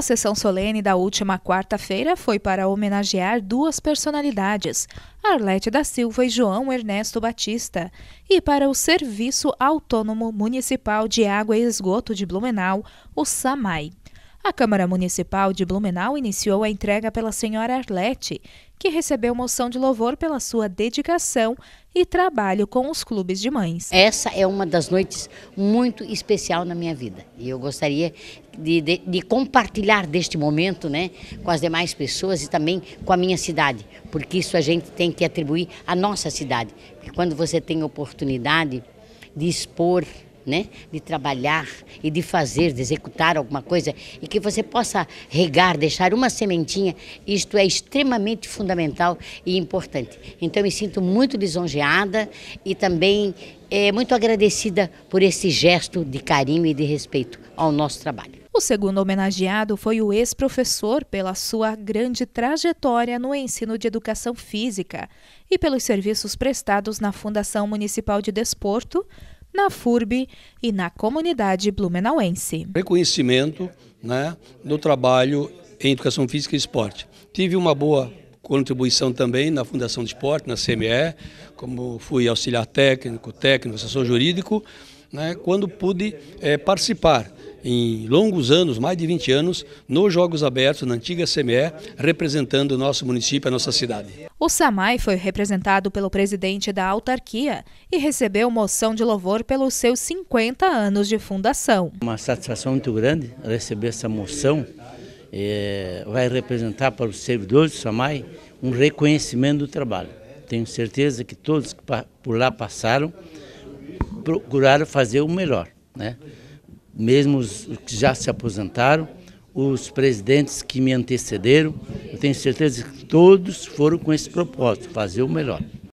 A sessão solene da última quarta-feira foi para homenagear duas personalidades, Arlete da Silva e João Ernesto Batista, e para o Serviço Autônomo Municipal de Água e Esgoto de Blumenau, o SAMAI. A Câmara Municipal de Blumenau iniciou a entrega pela senhora Arlete, que recebeu moção de louvor pela sua dedicação e trabalho com os clubes de mães. Essa é uma das noites muito especial na minha vida e eu gostaria de, de, de compartilhar deste momento né, com as demais pessoas e também com a minha cidade, porque isso a gente tem que atribuir à nossa cidade. Porque quando você tem oportunidade de expor né? De trabalhar e de fazer, de executar alguma coisa e que você possa regar, deixar uma sementinha, isto é extremamente fundamental e importante. Então eu me sinto muito lisonjeada e também é, muito agradecida por esse gesto de carinho e de respeito ao nosso trabalho. O segundo homenageado foi o ex-professor pela sua grande trajetória no ensino de educação física e pelos serviços prestados na Fundação Municipal de Desporto, na FURB e na comunidade blumenauense. Reconhecimento né, do trabalho em educação física e esporte. Tive uma boa contribuição também na Fundação de Esporte, na CME, como fui auxiliar técnico, técnico, assessor jurídico, né, quando pude é, participar em longos anos, mais de 20 anos, nos Jogos Abertos, na antiga CME, representando o nosso município, a nossa cidade. O SAMAI foi representado pelo presidente da autarquia e recebeu moção de louvor pelos seus 50 anos de fundação. Uma satisfação muito grande receber essa moção. É, vai representar para os servidores do SAMAI um reconhecimento do trabalho. Tenho certeza que todos que por lá passaram procuraram fazer o melhor. Né? mesmo os que já se aposentaram, os presidentes que me antecederam, eu tenho certeza que todos foram com esse propósito, fazer o melhor.